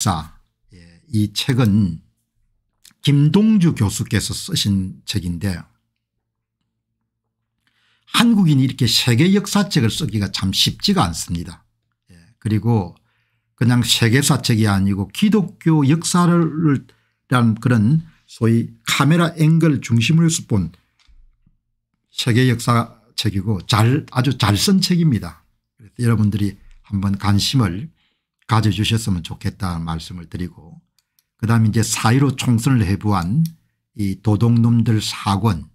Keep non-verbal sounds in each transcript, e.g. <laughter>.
역사 예, 이 책은 김동주 교수께서 쓰신 책인데 한국인이 이렇게 세계 역사책을 쓰기가 참 쉽지가 않습니다. 예, 그리고 그냥 세계사 책이 아니고 기독교 역사를 대 그런 소위 카메라 앵글 중심으로 서본 세계 역사 책이고 잘 아주 잘 쓴 책입니다. 여러분들이 한번 관심을 가져주셨으면 좋겠다 는 말씀을 드리고 그다음 에 이제 사의로 총선을 해부한 이 도둑놈들 사권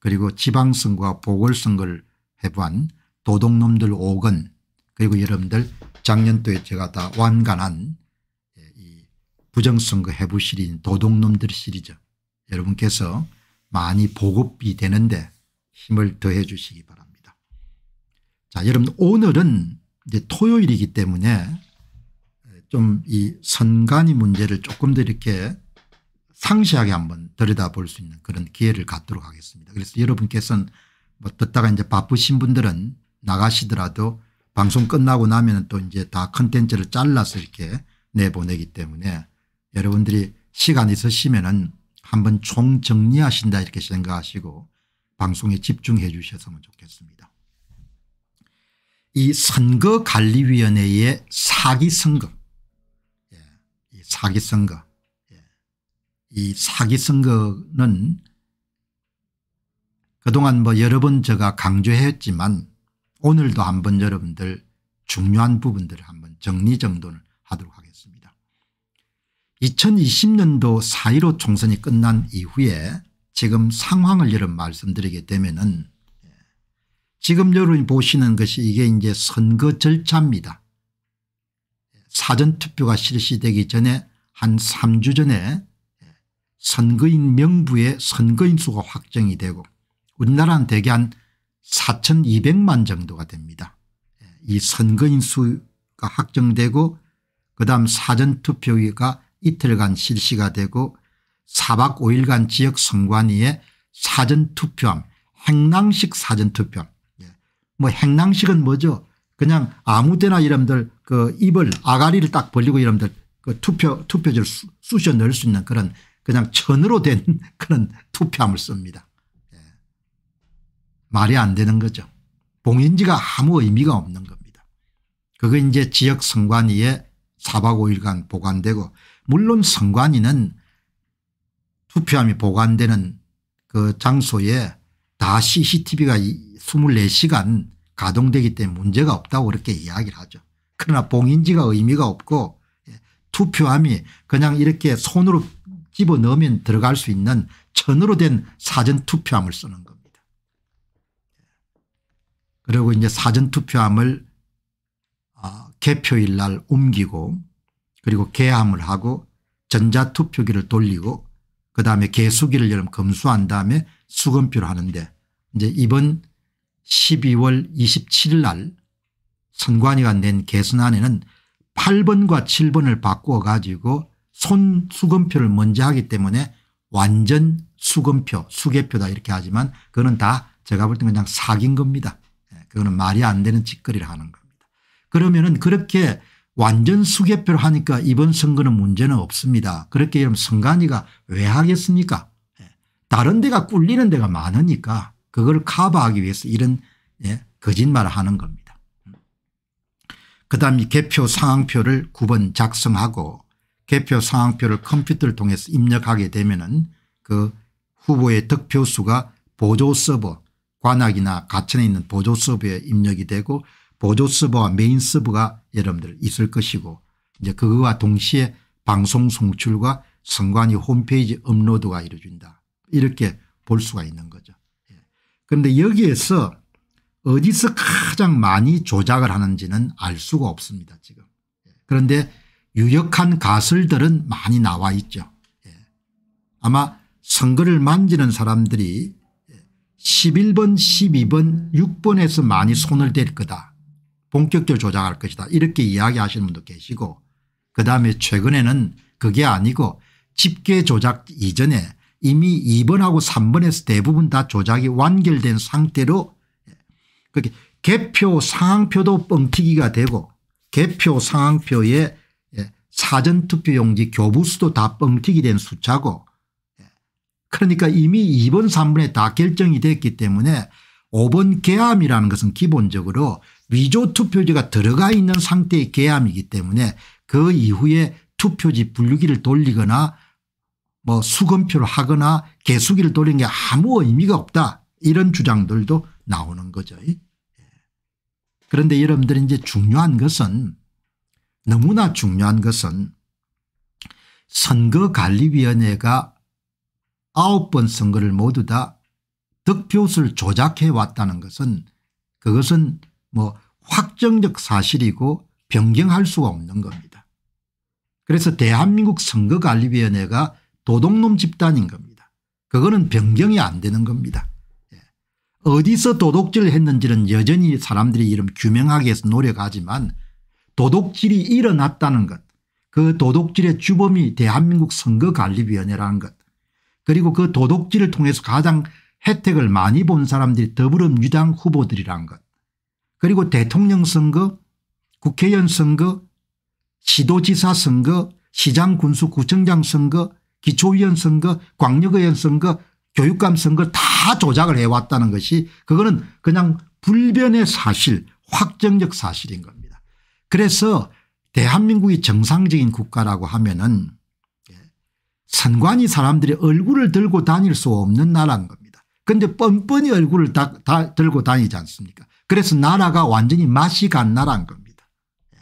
그리고 지방선거와 보궐선거를 해부한 도둑놈들 5권 그리고 여러분들 작년도에 제가 다 완간한 예, 이 부정선거 해부 시리즈 도둑놈들 시리즈 여러분께서 많이 보급이 되는데 힘을 더해 주시기 바랍니다. 자 여러분 오늘은 이제 토요일이기 때문에 좀이 선관위 문제를 조금 더 이렇게 상시하게 한번 들여다볼 수 있는 그런 기회를 갖도록 하겠습니다. 그래서 여러분께서는 뭐 듣다가 이제 바쁘신 분들은 나가시더라도 방송 끝나고 나면 또 이제 다 컨텐츠를 잘라서 이렇게 내보내기 때문에 여러분들이 시간 있으시면은 한번 총 정리하신다 이렇게 생각하시고 방송에 집중해 주셨으면 좋겠습니다. 이 선거관리위원회의 사기 선거 사기선거. 예. 이 사기선거는 그동안 뭐 여러 번 제가 강조했지만 오늘도 한번 여러분들 중요한 부분들을 한번 정리정돈을 하도록 하겠습니다. 2020년도 4.15 총선이 끝난 이후에 지금 상황을 여러분 말씀드리게 되면은 예, 지금 여러분이 보시는 것이 이게 이제 선거 절차입니다. 사전투표가 실시되기 전에 한 3주 전에 선거인 명부에 선거인 수가 확정이 되고 우리나라는 대개 한 4200만 정도가 됩니다. 이 선거인 수가 확정되고 그다음 사전투표가 이틀간 실시가 되고 4박 5일간 지역 선관위에 사전투표함 행랑식 사전투표함 예, 뭐 행랑식은 뭐죠 그냥 아무 때나 이름들 그 입을 아가리를 딱 벌리고 이름들 그 투표 투표지를 쑤, 쑤셔 넣을 수 있는 그런 그냥 천으로 된 <laughs> 그런 투표함을 씁니다. 예. 말이 안 되는 거죠. 봉인지가 아무 의미가 없는 겁니다. 그거 이제 지역 선관위에 4박 5일간 보관되고 물론 선관위는 투표함이 보관되는 그 장소에 다 CCTV가 24시간 가동되기 때문에 문제가 없다고 그렇게 이야기를 하죠. 그러나 봉인지가 의미가 없고 예, 투표함이 그냥 이렇게 손으로 집어넣으면 들어갈 수 있는 천으로 된 사전투표함을 쓰는 겁니다. 그리고 이제 사전투표함을 아, 개표일 날 옮기고 그리고 개함을 하고 전자투표기를 돌리고 그다음에 개수기를 여름 검수한 다음에 수검표를 하는데 이제 이번 12월 27일 날 선관위가 낸 개선안에는 8번과 7번을 바꾸어 가지고 손 수검표를 먼저 하기 때문에 완전 수검표 수개표다 이렇게 하지만 그거는 다 제가 볼때 그냥 사기인 겁니다. 예, 그거는 말이 안 되는 짓거리를 하는 겁니다. 그러면 은 그렇게 완전 수개표를 하니까 이번 선거는 문제는 없습니다. 그렇게 이러면 선관위가 왜 하겠습니까 예, 다른 데가 꿀리는 데가 많으니까 그걸 커버하기 위해서 이런 예, 거짓말을 하는 겁니다. 그다음 개표 상황표를 9번 작성하고 개표 상황표를 컴퓨터를 통해서 입력하게 되면 은그 후보의 득표수가 보조 서버 관악이나 가천에 있는 보조 서버에 입력이 되고 보조 서버와 메인 서버가 여러분들 있을 것이고 이제 그거와 동시에 방송 송출과 선관위 홈페이지 업로드가 이루어진다. 이렇게 볼 수가 있는 거죠. 그런데 여기에서 어디서 가장 많이 조작을 하는지는 알 수가 없습니다 지금. 그런데 유력한 가설들은 많이 나와 있죠. 예. 아마 선거를 만지는 사람들이 11번 12번 6번에서 많이 손을 댈 거다. 본격적으로 조작할 것이다. 이렇게 이야기하시는 분도 계시고 그다음에 최근에는 그게 아니고 집계 조작 이전에 이미 2번하고 3번에서 대부분 다 조작이 완결된 상태로 그렇게 개표 상황표도 뻥튀기가 되고 개표 상황표에 예, 사전투표용지 교부수도 다 뻥튀기 된 숫자고 예, 그러니까 이미 2번 3번에 다 결정이 됐기 때문에 5번 개함이라는 것은 기본적으로 위조 투표지가 들어가 있는 상태의 개함이기 때문에 그 이후에 투표지 분류기를 돌리거나 뭐 수건표를 하거나 개수기를 돌린 게 아무 의미가 없다 이런 주장들도 나오는 거죠. 예. 그런데 여러분들 이제 중요한 것은 너무나 중요한 것은 선거관리위원회가 아홉 번 선거를 모두 다 득표수를 조작해 왔다는 것은 그것은 뭐 확정적 사실이고 변경할 수가 없는 겁니다. 그래서 대한민국 선거관리위원회가 도둑놈 집단인 겁니다. 그거는 변경이 안 되는 겁니다. 예. 어디서 도둑질 을 했는지는 여전히 사람들이 이름 규명하기 위해서 노력하지만 도둑질이 일어났다는 것, 그 도둑질의 주범이 대한민국 선거관리위원회라는 것, 그리고 그 도둑질을 통해서 가장 혜택을 많이 본 사람들이 더불어민주당 후보들이란 것, 그리고 대통령 선거, 국회의원 선거, 시도지사 선거, 시장 군수 구청장 선거 기초위원 선거 광역의원 선거 교육감 선거 다 조작을 해왔다는 것이 그거는 그냥 불변의 사실 확정적 사실인 겁니다. 그래서 대한민국이 정상적인 국가라고 하면은 예, 선관위 사람들이 얼굴을 들고 다닐 수 없는 나라인 겁니다. 그런데 뻔뻔히 얼굴을 다, 다 들고 다니지 않습니까 그래서 나라가 완전히 맛이 간 나라인 겁니다. 예.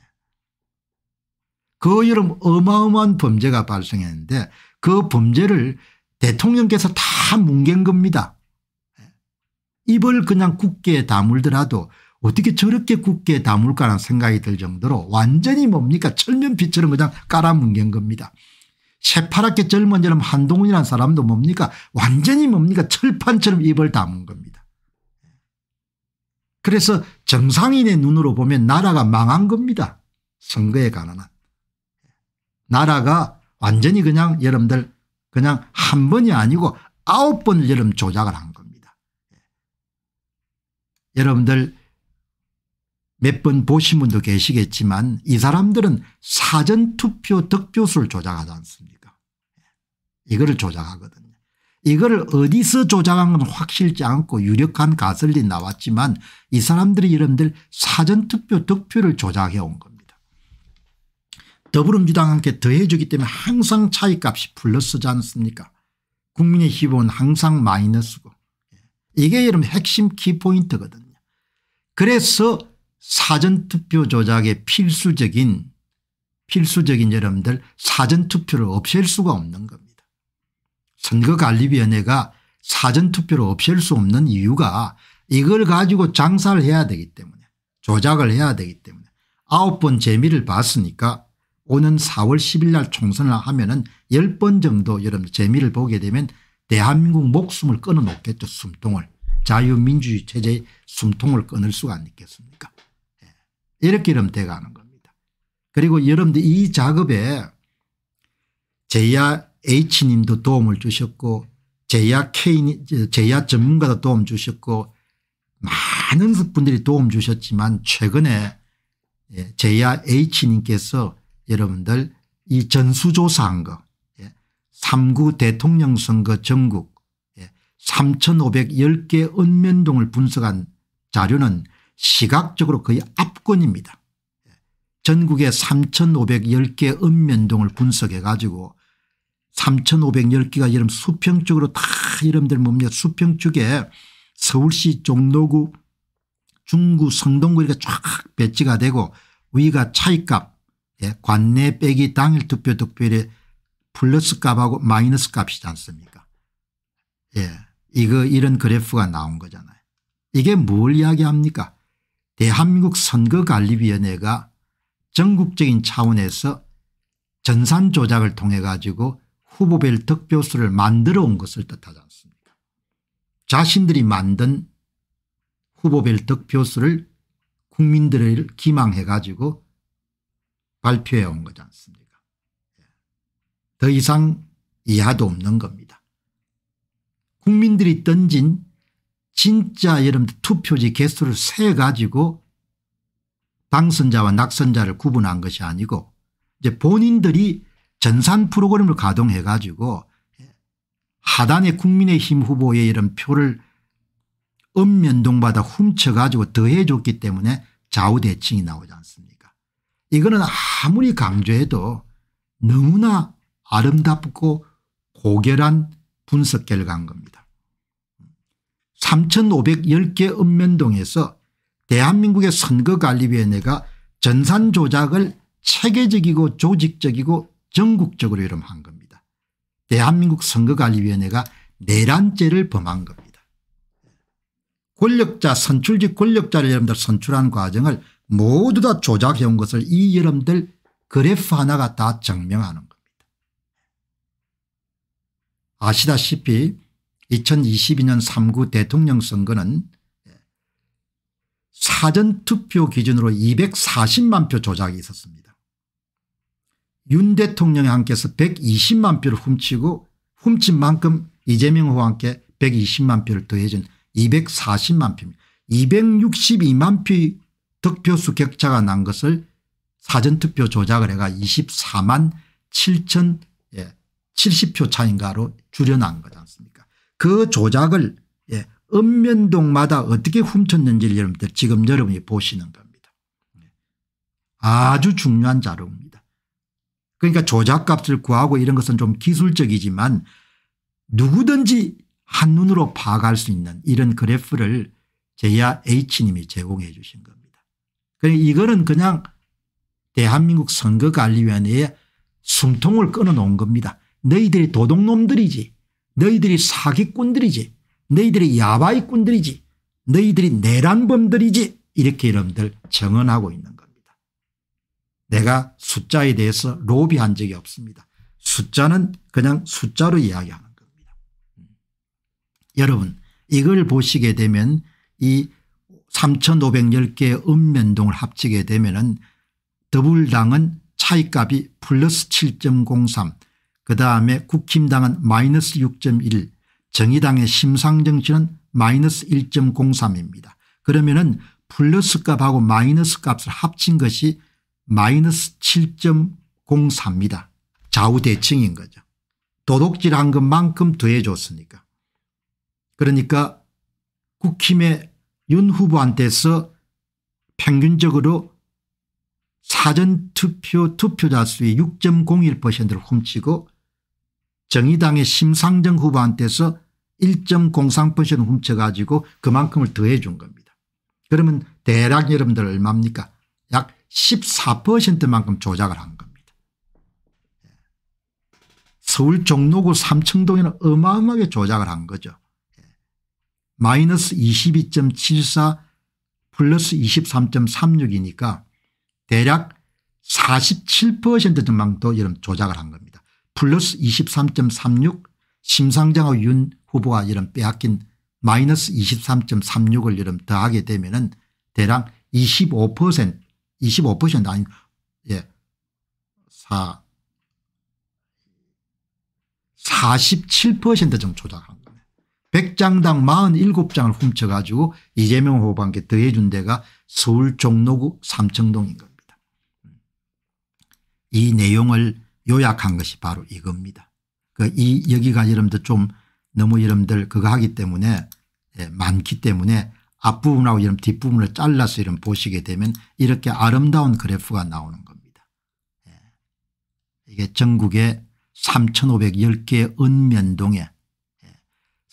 그 여름 어마어마한 범죄가 발생했는데 그 범죄를 대통령께서 다 뭉갠 겁니다. 입을 그냥 굳게 다물더라도 어떻게 저렇게 굳게 다물까라는 생각이 들 정도로 완전히 뭡니까 철면피처럼 그냥 깔아뭉갠 겁니다. 새파랗게 젊은 사람 한동훈이라는 사람도 뭡니까 완전히 뭡니까 철판처럼 입을 다문 겁니다. 그래서 정상인의 눈으로 보면 나라가 망한 겁니다. 선거에 관한 한. 나라가 완전히 그냥 여러분들 그냥 한 번이 아니고 아홉 번을 여러분 조작을 한 겁니다. 예. 여러분들 몇 번 보신 분도 계시겠지만 이 사람들은 사전투표 득표수를 조작하지 않습니까 예. 이거를 조작하거든요. 이거를 어디서 조작한 건 확실치 않고 유력한 가설이 나왔지만 이 사람들이 여러분들 사전투표 득표를 조작해 온 거예요. 더불어민주당한테 더해주기 때문에 항상 차이값이 플러스지 않습니까 국민의힘은 항상 마이너스고 예. 이게 여러분 핵심 키포인트거든요. 그래서 사전투표 조작의 필수적인 필수적인 여러분들 사전투표를 없앨 수가 없는 겁니다. 선거관리위원회가 사전투표를 없앨 수 없는 이유가 이걸 가지고 장사를 해야 되기 때문에 조작을 해야 되기 때문에 아홉 번 재미를 봤으니까 오는 4월 10일 날 총선을 하면 은 10번 정도 여러분 재미를 보게 되면 대한민국 목숨을 끊어놓겠죠. 숨통을. 자유민주주의 체제의 숨통을 끊을 수가 있겠습니까. 예. 이렇게 이러면 돼가는 겁니다. 그리고 여러분들 이 작업에 제야 H님도 도움을 주셨고 제야 K, 제야 전문가도 도움 주셨고 많은 분들이 도움 주셨지만 최근에 예, 제야 H님께서 여러분들 이 전수조사한 거 3구 예, 대통령 선거 전국 3510개 예, 읍면동을 분석한 자료는 시각적으로 거의 압권입니다. 예, 전국의 3510개 읍면동을 분석해 가지고 3510개가 여러분 수평쪽으로 다 이름들 뭡니까 수평쪽에 서울시 종로구 중구 성동구 이렇게 쫙 배치가 되고 위가 차이값 예, 관내 빼기 당일 투표 득표율의 플러스 값하고 마이너스 값이지 않습니까 예, 이거 이런 그래프가 나온 거잖아요. 이게 뭘 이야기합니까 대한민국 선거관리위원회가 전국적인 차원에서 전산 조작을 통해 가지고 후보별 득표수를 만들어 온 것을 뜻하지 않습니까 자신들이 만든 후보별 득표수를 국민들을 기망해 가지고 발표해 온 거지 않습니까 예. 더 이상 이하도 없는 겁니다. 국민들이 던진 진짜 여러분들 투표지 개수를 세 가지고 당선자와 낙선자를 구분한 것이 아니고 이제 본인들이 전산 프로그램을 가동해 가지고 예. 하단의 국민의힘 후보의 이런 표를 읍면동받아 훔쳐 가지고 더해 줬기 때문에 좌우대칭이 나오지 않습니까 이거는 아무리 강조해도 너무나 아름답고 고결한 분석 결과인 겁니다. 3510개 읍면동에서 대한민국의 선거관리위원회가 전산 조작을 체계적이고 조직적이고 전국적으로 이름한 겁니다. 대한민국 선거관리위원회가 내란죄를 범한 겁니다. 권력자 선출직 권력자를 여러분들 선출한 과정을 모두 다 조작해온 것을 이 여러분들 그래프 하나가 다 증명하는 겁니다. 아시다시피 2022년 3구 대통령 선거는 사전투표 기준으로 240만 표 조작이 있었습니다. 윤 대통령이 함께해서 120만 표를 훔치고 훔친 만큼 이재명 후와 함께 120만 표를 더해준 240만 표입니다. 262만 표의 득표수 격차가 난 것을 사전투표 조작을 해가 24만 7천 예, 70표 차인가로 줄여난 거지 않습니까 그 조작을 예, 읍면동마다 어떻게 훔쳤는지를 여러분들 지금 여러분이 보시는 겁니다. 예, 아주 중요한 자료입니다. 그러니까 조작값을 구하고 이런 것은 좀 기술적이지만 누구든지 한눈으로 파악할 수 있는 이런 그래프를 제야 H님이 제공해 주신 겁니다. 그러니까 이거는 그냥 대한민국 선거관리위원회에 숨통을 끊어놓은 겁니다. 너희들이 도둑놈들이지 너희들이 사기꾼들이지 너희들이 야바이꾼들이지 너희들이 내란범들이지 이렇게 여러분들 정언하고 있는 겁니다. 내가 숫자에 대해서 로비한 적이 없습니다. 숫자는 그냥 숫자로 이야기하는 겁니다. 음. 여러분 이걸 보시게 되면 이 3,510개의 읍면동을 합치게 되면 은 더불당은 차이값이 플러스 7.03 그다음에 국힘당은 마이너스 6.1 정의당의 심상정치는 마이너스 1.03입니다. 그러면 은 플러스 값하고 마이너스 값을 합친 것이 마이너스 7.04입니다. 좌우대칭인 거죠. 도둑질한 것만큼 더해줬으니까. 그러니까 국힘의 윤 후보한테서 평균적으로 사전투표 투표자 수의 6.01%를 훔치고 정의당의 심상정 후보한테서 1.03% 훔쳐가지고 그만큼을 더해 준 겁니다. 그러면 대략 여러분들 얼마입니까 약 14%만큼 조작을 한 겁니다. 서울 종로구 삼청동에는 어마어마하게 조작을 한 거죠. 마이너스 22.74 플러스 23.36이니까 대략 47% 전망도 여름 조작을 한 겁니다. 플러스 23.36 심상정하고 윤 후보가 여름 빼앗긴 마이너스 23.36을 여름 더하게 되면은 대략 25% 25% 아니 예. 4 7 정도 조작한 거예요. 100장당 47장을 훔쳐가지고 이재명 후보한테 더해준 데가 서울 종로구 삼청동인 겁니다. 이 내용을 요약한 것이 바로 이겁니다. 그 이 여기가 여러분들 좀 너무 여러분들 그거 하기 때문에 예, 많기 때문에 앞부분하고 이런 뒷부분을 잘라서 이런 보시게 되면 이렇게 아름다운 그래프가 나오는 겁니다. 예. 이게 전국에 3510개의 읍면동에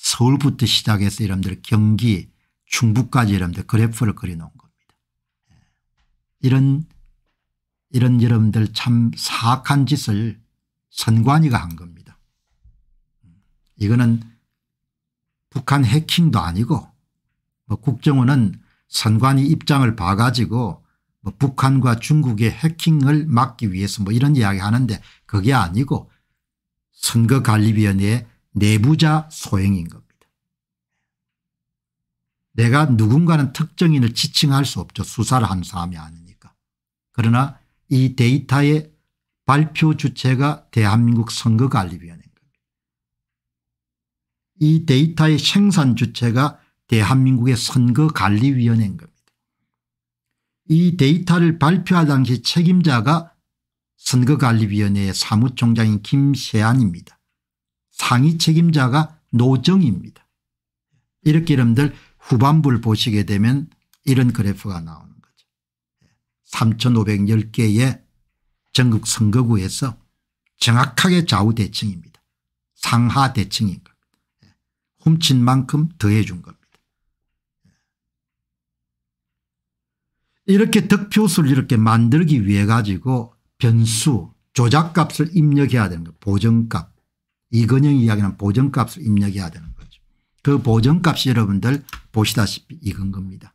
서울부터 시작해서 여러분들 경기 중부까지 여러분들 그래프를 그려놓은 겁니다. 예. 이런 이런 여러분들 참 사악한 짓을 선관위가 한 겁니다. 음. 이거는 북한 해킹도 아니고 뭐 국정원은 선관위 입장을 봐가지고 뭐 북한과 중국의 해킹을 막기 위해서 뭐 이런 이야기 하는데 그게 아니고 선거관리위원회의 내부자 소행인 겁니다. 내가 누군가는 특정인을 지칭할 수 없죠. 수사를 한 사람이 아니니까. 그러나 이 데이터의 발표 주체가 대한민국 선거관리위원회인 겁니다. 이 데이터의 생산 주체가 대한민국의 선거관리위원회인 겁니다. 이 데이터를 발표할 당시 책임자가 선거관리위원회의 사무총장인 김세안입니다. 상위 책임자가 노정입니다. 이렇게 여러분들 후반부를 보시게 되면 이런 그래프가 나오는 거죠. 3510개의 전국 선거구에서 정확하게 좌우대칭입니다. 상하대칭인 겁니다. 훔친 만큼 더해준 겁니다. 이렇게 득표수를 이렇게 만들기 위해 가지고 변수 조작값을 입력해야 되는 거 보정값 이건영 이야기는 보정값을 입력해야 되는 거죠. 그 보정값이 여러분들 보시다시피 이건 겁니다.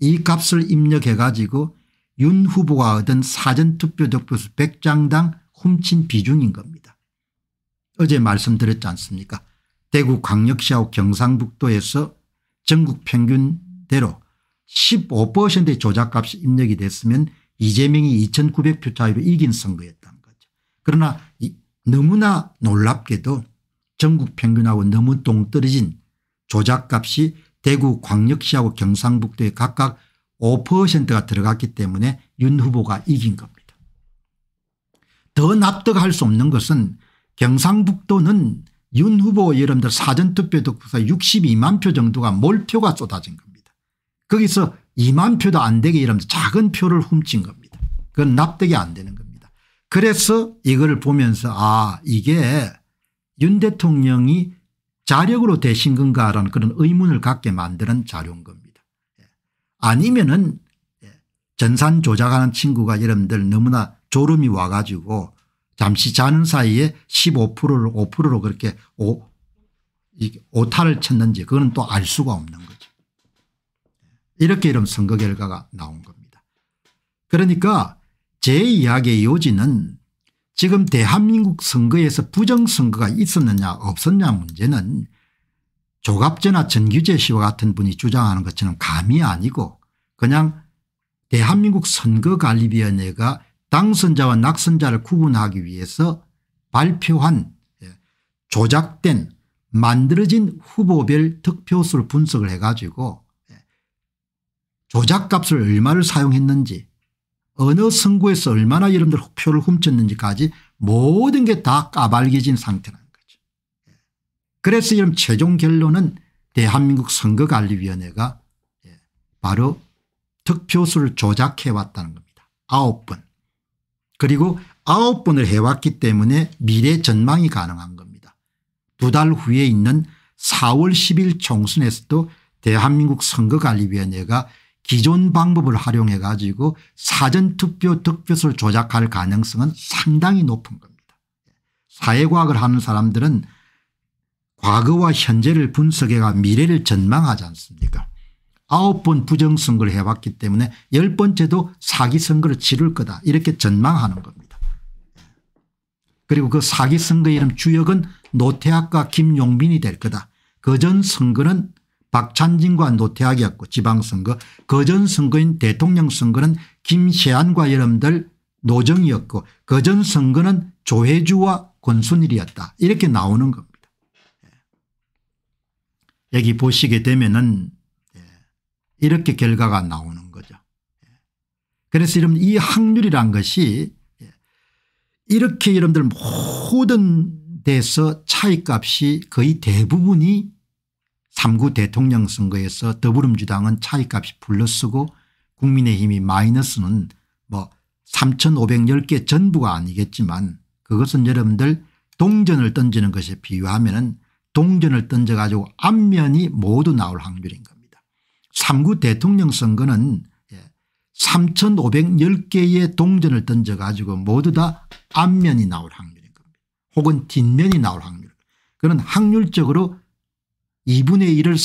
이 값을 입력해 가지고 윤 후보가 얻은 사전투표 득표수 100장당 훔친 비중인 겁니다. 어제 말씀드렸지 않습니까 대구 광역시하고 경상북도에서 전국 평균대로 15%의 조작값이 입력이 됐으면 이재명이 2900표 차이로 이긴 선거였다는 거죠. 그러나 이 너무나 놀랍게도 전국 평균하고 너무 동떨어진 조작값이 대구 광역시하고 경상북도에 각각 5%가 들어갔기 때문에 윤 후보가 이긴 겁니다. 더 납득할 수 없는 것은 경상북도는 윤 후보 여러분들 사전투표 덕분에 62만 표 정도가 몰표가 쏟아진 겁니다. 거기서 2만 표도 안 되게 여러분들 작은 표를 훔친 겁니다. 그건 납득이 안 되는 겁니다. 그래서 이걸 보면서 아 이게 윤 대통령이 자력으로 되신 건가라는 그런 의문을 갖게 만드는 자료인 겁니다. 예. 아니면 은 예, 전산 조작하는 친구가 여러분들 너무나 졸음이 와가지고 잠시 자는 사이에 15%를 5%로 그렇게 오, 오타를 쳤는지 그건또 알 수가 없는 거죠. 예. 이렇게 이런 선거 결과가 나온 겁니다. 그러니까 제 이야기의 요지는 지금 대한민국 선거에서 부정선거가 있었느냐 없었냐 문제는 조갑제나 전규재 씨와 같은 분이 주장하는 것처럼 감이 아니고 그냥 대한민국 선거관리위원회가 당선자와 낙선자를 구분하기 위해서 발표한 예, 조작된 만들어진 후보별 득표수를 분석을 해가지고 예, 조작값을 얼마를 사용했는지 어느 선거에서 얼마나 여러분들 표를 훔쳤는지까지 모든 게 다까발개진 상태라는 거죠. 그래서 이런 최종 결론은 대한민국 선거관리위원회가 예, 바로 득표수를 조작해왔다는 겁니다. 아홉 번. 그리고 아홉 번을 해왔기 때문에 미래 전망이 가능한 겁니다. 두 달 후에 있는 4월 10일 총선에서도 대한민국 선거관리위원회가 기존 방법을 활용해 가지고 사전투표 득표수를 조작할 가능성은 상당히 높은 겁니다. 사회과학을 하는 사람들은 과거와 현재를 분석해가 미래를 전망하지 않습니까 아홉 번 부정선거를 해왔기 때문에 열 번째도 사기선거를 치를 거다 이렇게 전망하는 겁니다. 그리고 그 사기선거 이름 주역은 노태학과 김용빈이될 거다. 그 전 선거는 박찬진과 노태학이었고 지방선거 거전선거인 대통령 선거는 김세안과 여러분들 노정이었고 거전선거는 조혜주와 권순일이었다 이렇게 나오는 겁니다. 예. 여기 보시게 되면은 예, 이렇게 결과가 나오는 거죠. 예. 그래서 여러분 이 확률이란 것이 이렇게 여러분들 모든 데서 차이값이 거의 대부분이 3구 대통령 선거에서 더불어민주당은 차이값이 불러쓰고 국민의힘이 마이너스는 뭐 3510개 전부가 아니겠지만 그것은 여러분들 동전을 던지는 것에 비유하면 은 동전을 던져 가지고 앞면이 모두 나올 확률인 겁니다. 3구 대통령 선거는 3510개의 예, 동전을 던져 가지고 모두 다 앞면이 나올 확률인 겁니다. 혹은 뒷면이 나올 확률. 그런 확률적으로 2분의 1을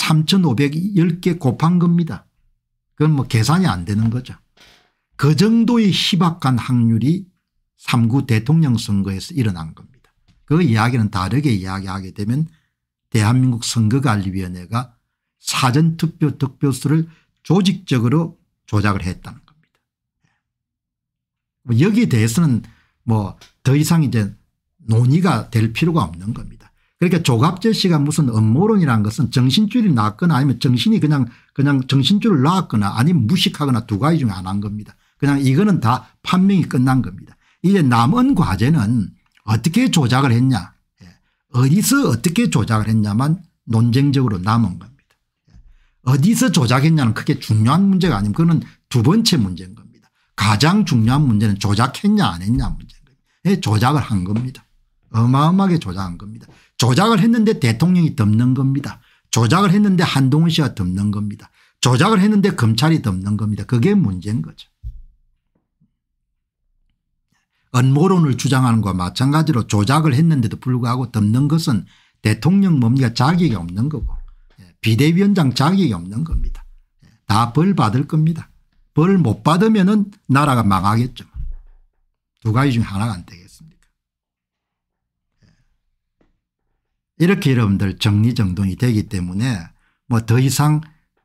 3510개 곱한 겁니다. 그건 뭐 계산이 안 되는 거죠. 그 정도의 희박한 확률이 3구 대통령 선거에서 일어난 겁니다. 그 이야기는 다르게 이야기하게 되면 대한민국 선거관리위원회가 사전투표 득표수를 조직적으로 조작을 했다는 겁니다. 뭐 여기에 대해서는 뭐 더 이상 이제 논의가 될 필요가 없는 겁니다. 그러니까 조갑 제씨가 무슨 음모론이라는 것은 정신줄이 났거나 아니면 정신이 그냥 그냥 정신줄을 놨거나 아니면 무식하거나 두 가지 중에 안 한 겁니다. 그냥 이거는 다 판명이 끝난 겁니다. 이제 남은 과제는 어떻게 조작을 했냐 예. 어디서 어떻게 조작을 했냐만 논쟁적으로 남은 겁니다. 예. 어디서 조작했냐는 크게 중요한 문제가 아니면 그거두 번째 문제인 겁니다. 가장 중요한 문제는 조작했냐 안 했냐 문제인 겁니다. 예, 조작을 한 겁니다. 어마어마하게 조작한 겁니다. 조작을 했는데 대통령이 덮는 겁니다. 조작을 했는데 한동훈 씨가 덮는 겁니다. 조작을 했는데 검찰이 덮는 겁니다. 그게 문제인 거죠. 언모론을 주장하는 것과 마찬가지로 조작을 했는데도 불구하고 덮는 것은 대통령 뭡니까 자격이 없는 거고 예, 비대위원장 자격이 없는 겁니다. 예, 다벌 받을 겁니다. 벌 못 받으면 은 나라가 망하겠죠. 두 가지 중 하나가 안 되겠죠. 이렇게 여러분들 정리정돈이 되기 때문에 뭐 더 이상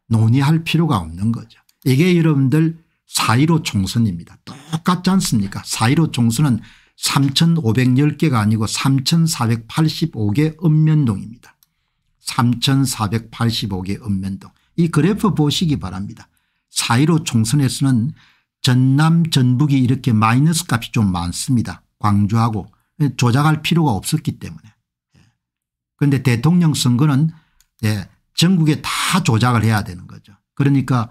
논의할 필요가 없는 거죠. 이게 여러분들 4.15 총선입니다. 똑같지 않습니까 4.15 총선은 3510개가 아니고 3485개 읍면동입니다. 3485개 읍면동 이 그래프 보시기 바랍니다. 4.15 총선에서는 전남 전북이 이렇게 마이너스 값이 좀 많습니다. 광주하고 조작할 필요가 없었기 때문에 그런데 대통령 선거는 예, 전국에 다 조작을 해야 되는 거죠. 그러니까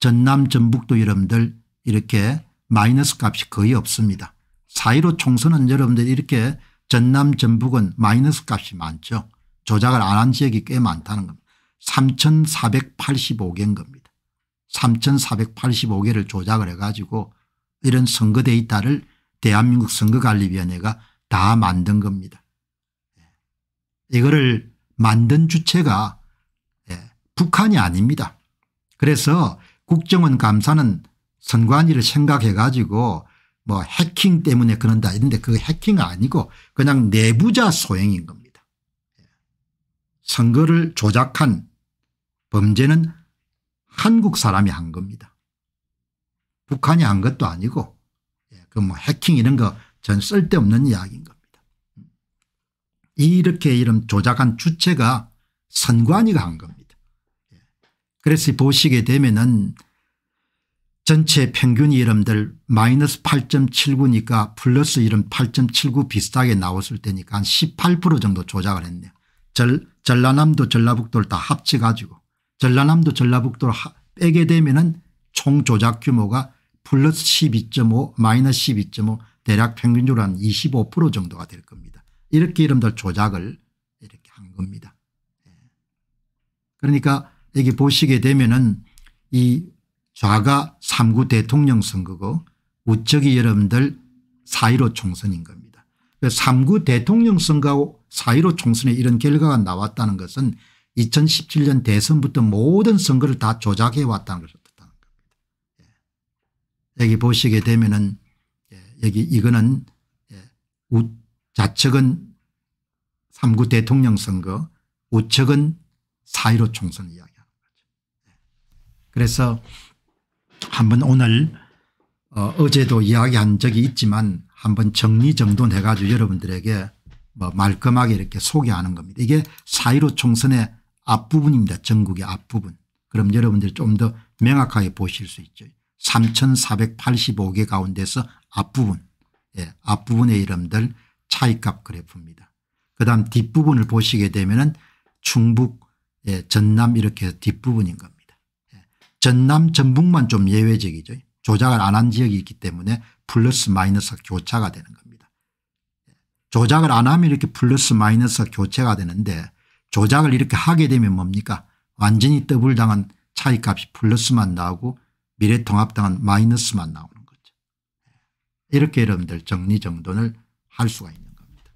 전남 전북도 여러분들 이렇게 마이너스 값이 거의 없습니다. 4.15 총선은 여러분들 이렇게 전남 전북은 마이너스 값이 많죠. 조작을 안 한 지역이 꽤 많다는 겁니다. 3485개인 겁니다. 3485개를 조작을 해가지고 이런 선거 데이터를 대한민국 선거관리위원회가 다 만든 겁니다. 이거를 만든 주체가 예, 북한이 아닙니다. 그래서 국정원 감사는 선관위를 생각해 가지고 뭐 해킹 때문에 그런다 이런데 그 해킹 아니고 그냥 내부자 소행인 겁니다. 예. 선거를 조작한 범죄는 한국 사람이 한 겁니다. 북한이 한 것도 아니고 예, 그뭐 해킹 이런 거 전 쓸데없는 이야기인 겁니다. 이렇게 이름 조작한 주체가 선관위가 한 겁니다. 예. 그래서 보시게 되면은 전체 평균 이름들 마이너스 8.79니까 플러스 이름 8.79 비슷하게 나왔을 테니까 한 18% 정도 조작을 했네요. 절, 전라남도 전라북도를 다 합쳐가지고 전라남도 전라북도를 하, 빼게 되면은 총 조작 규모가 플러스 12.5 마이너스 12.5 대략 평균적으로 한 25% 정도가 될 겁니다. 이렇게 이름들 조작을 이렇게 한 겁니다. 예. 그러니까 여기 보시게 되면은 이 좌가 3구 대통령 선거고 우측이 여러분들 4.15 총선인 겁니다. 3구 대통령 선거하고 4.15 총선에 이런 결과가 나왔다는 것은 2017년 대선부터 모든 선거를 다 조작해 왔다는 것을 뜻하는 겁니다. 예. 여기 보시게 되면은 예, 여기 이거는 우 좌측은 3구 대통령 선거 우측은 4.15 총선을 이야기하는 거죠. 예. 그래서 한번 오늘 어, 제도 이야기한 적이 있지만 한번 정리정돈 해가지고 여러분들에게 뭐 말끔하게 이렇게 소개하는 겁니다. 이게 4.15 총선의 앞부분입니다. 전국의 앞부분. 그럼 여러분들 좀더 명확하게 보실 수 있죠. 3485개 가운데서 앞부분 예, 앞부분의 이름들 차이값 그래프입니다. 그 다음 뒷부분을 보시게 되면 은 충북 예, 전남 이렇게 뒷부분인 겁니다. 예. 전남 전북만 좀 예외적이죠. 조작을 안 한 지역이 있기 때문에 플러스 마이너스 교차가 되는 겁니다. 예. 조작을 안 하면 이렇게 플러스 마이너스 교체가 되는데 조작을 이렇게 하게 되면 뭡니까 완전히 더블당한 차이값이 플러스만 나오고 미래통합당은 마이너스만 나오는 거죠. 예, 이렇게 여러분들 정리정돈을 할 수가 있는 겁니다.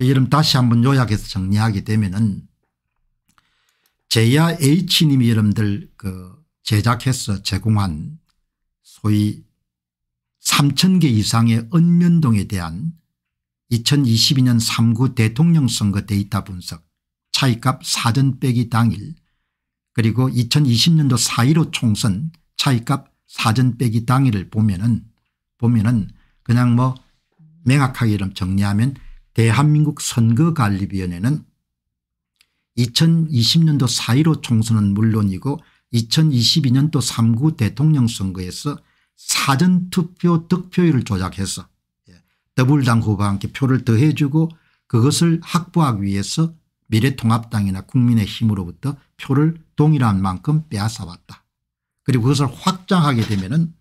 여러분 그 다시 한번 요약해서 정리하게 되면은 제야 H님이 여러분들 그 제작해서 제공한 소위 3,000개 이상의 읍면동에 대한 2022년 3구 대통령 선거 데이터 분석 차이값 사전 빼기 당일 그리고 2020년도 4.15 총선 차이값 사전 빼기 당일을 보면은 보면은 그냥 뭐 명확하게 이름 정리하면 대한민국 선거관리위원회는 2020년도 4.15 총선은 물론이고 2022년도 3구 대통령 선거에서 사전투표 득표율을 조작해서 예, 더불당 후보와 함께 표를 더해주고 그것을 확보하기 위해서 미래통합당이나 국민의힘으로부터 표를 동일한 만큼 빼앗아왔다. 그리고 그것을 확장하게 되면 은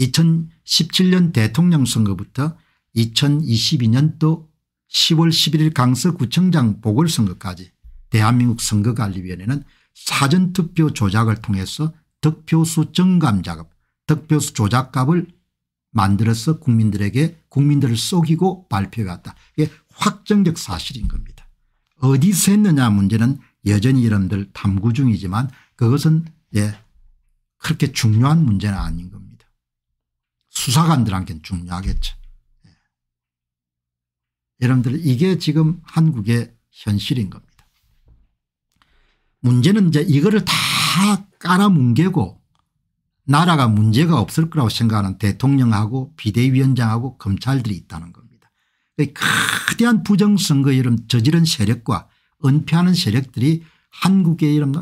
2017년 대통령 선거부터 2022년도 10월 11일 강서구청장 보궐선거까지 대한민국 선거관리위원회는 사전투표 조작을 통해서 득표수 증감작업 득표수 조작값을 만들어서 국민들에게 국민들을 속이고 발표해왔다. 이게 확정적 사실인 겁니다. 어디서 했느냐 문제는 여전히 여러분들 탐구 중이지만 그것은 예, 그렇게 중요한 문제는 아닌 겁니다. 수사관들한테는 중요하겠죠. 예. 여러분들 이게 지금 한국의 현실인 겁니다. 문제는 이제 이거를 다 깔아뭉개고 나라가 문제가 없을 거라고 생각하는 대통령하고 비대위원장하고 검찰들이 있다는 겁니다. 그 거대한 부정선거 이름 저지른 세력과 은폐하는 세력들이 한국의 이름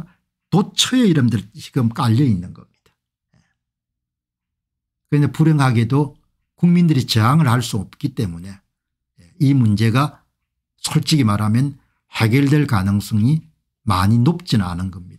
도처에 이름들 지금 깔려 있는 겁니다. 그런데 불행하게도 국민들이 저항을 할 수 없기 때문에 예, 이 문제가 솔직히 말하면 해결될 가능성이 많이 높지는 않은 겁니다.